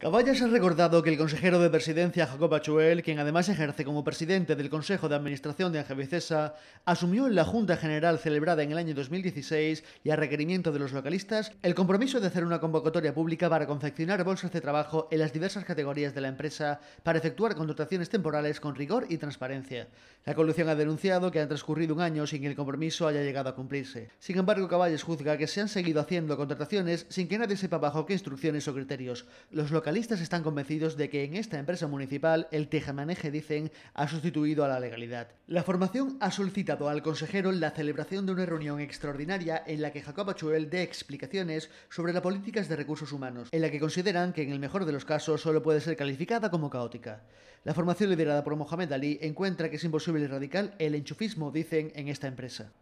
Caballas ha recordado que el consejero de presidencia Jacob Achuel, quien además ejerce como presidente del Consejo de Administración de Angevicesa, asumió en la Junta General celebrada en el año 2016 y a requerimiento de los localistas el compromiso de hacer una convocatoria pública para confeccionar bolsas de trabajo en las diversas categorías de la empresa para efectuar contrataciones temporales con rigor y transparencia. La coalición ha denunciado que han transcurrido un año sin que el compromiso haya llegado a cumplirse. Sin embargo, Caballas juzga que se han seguido haciendo contrataciones sin que nadie sepa bajo qué instrucciones o criterios. Los localistas están convencidos de que en esta empresa municipal el tejemaneje, dicen, ha sustituido a la legalidad. La formación ha solicitado al consejero la celebración de una reunión extraordinaria en la que Jacob Achuel dé explicaciones sobre las políticas de recursos humanos, en la que consideran que en el mejor de los casos solo puede ser calificada como caótica. La formación liderada por Mohamed Ali encuentra que es imposible radical el enchufismo, dicen, en esta empresa.